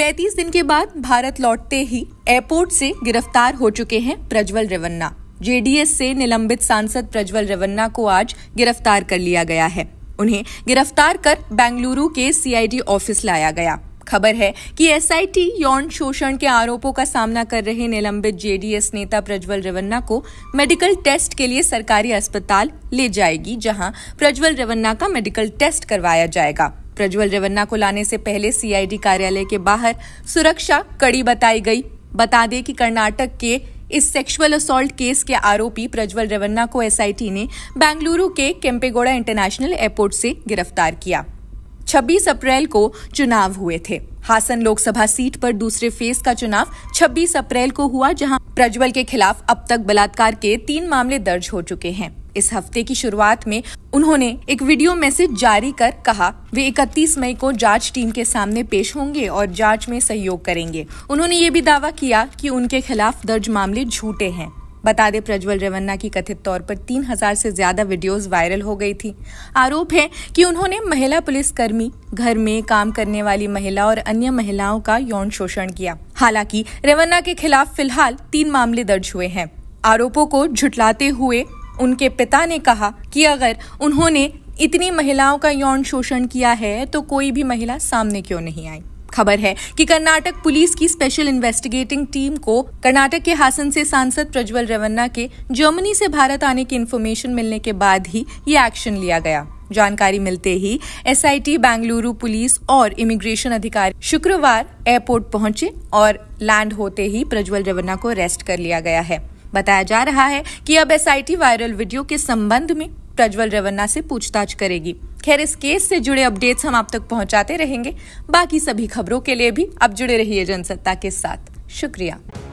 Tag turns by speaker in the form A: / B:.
A: 35 दिन के बाद भारत लौटते ही एयरपोर्ट से गिरफ्तार हो चुके हैं प्रज्वल रेवन्ना जेडीएस से निलंबित सांसद प्रज्वल रेवन्ना को आज गिरफ्तार कर लिया गया है उन्हें गिरफ्तार कर बेंगलुरु के सीआईडी ऑफिस लाया गया खबर है कि एसआईटी यौन शोषण के आरोपों का सामना कर रहे निलंबित जेडीएस नेता प्रज्वल रेवन्ना को मेडिकल टेस्ट के लिए सरकारी अस्पताल ले जाएगी जहां प्रज्वल रेवन्ना का मेडिकल टेस्ट करवाया जाएगा प्रज्वल रेवन्ना को लाने से पहले सीआईडी कार्यालय के बाहर सुरक्षा कड़ी बताई गई बता दें कि कर्नाटक के इस सेक्सुअल असोल्ट केस के आरोपी प्रज्वल रेवन्ना को एसआईटी ने बेंगलुरु के केम्पेगोड़ा इंटरनेशनल एयरपोर्ट से गिरफ्तार किया 26 अप्रैल को चुनाव हुए थे हासन लोकसभा सीट पर दूसरे फेज का चुनाव 26 अप्रैल को हुआ जहां प्रज्वल के खिलाफ अब तक बलात्कार के तीन मामले दर्ज हो चुके हैं इस हफ्ते की शुरुआत में उन्होंने एक वीडियो मैसेज जारी कर कहा वे 31 मई को जांच टीम के सामने पेश होंगे और जांच में सहयोग करेंगे उन्होंने ये भी दावा किया कि उनके खिलाफ दर्ज मामले झूठे हैं बता दें प्रज्वल रेवन्ना की कथित तौर पर तीन हजार से ज्यादा वीडियोस वायरल हो गई थी आरोप है कि उन्होंने महिला पुलिसकर्मी घर में काम करने वाली महिला और अन्य महिलाओं का यौन शोषण किया हालांकि रेवन्ना के खिलाफ फिलहाल तीन मामले दर्ज हुए हैं आरोपों को झुटलाते हुए उनके पिता ने कहा कि अगर उन्होंने इतनी महिलाओं का यौन शोषण किया है तो कोई भी महिला सामने क्यों नहीं आई खबर है कि कर्नाटक पुलिस की स्पेशल इन्वेस्टिगेटिंग टीम को कर्नाटक के हासन से सांसद प्रज्वल रेवन्ना के जर्मनी से भारत आने की इन्फॉर्मेशन मिलने के बाद ही ये एक्शन लिया गया जानकारी मिलते ही एसआईटी बेंगलुरु पुलिस और इमिग्रेशन अधिकारी शुक्रवार एयरपोर्ट पहुंचे और लैंड होते ही प्रज्वल रेवन्ना को अरेस्ट कर लिया गया है बताया जा रहा है कि अब एसआईटी वायरल वीडियो के संबंध में प्रज्वल रेवन्ना से पूछताछ करेगी खैर इस केस से जुड़े अपडेट्स हम आप तक पहुंचाते रहेंगे बाकी सभी खबरों के लिए भी आप जुड़े रहिए जनसत्ता के साथ शुक्रिया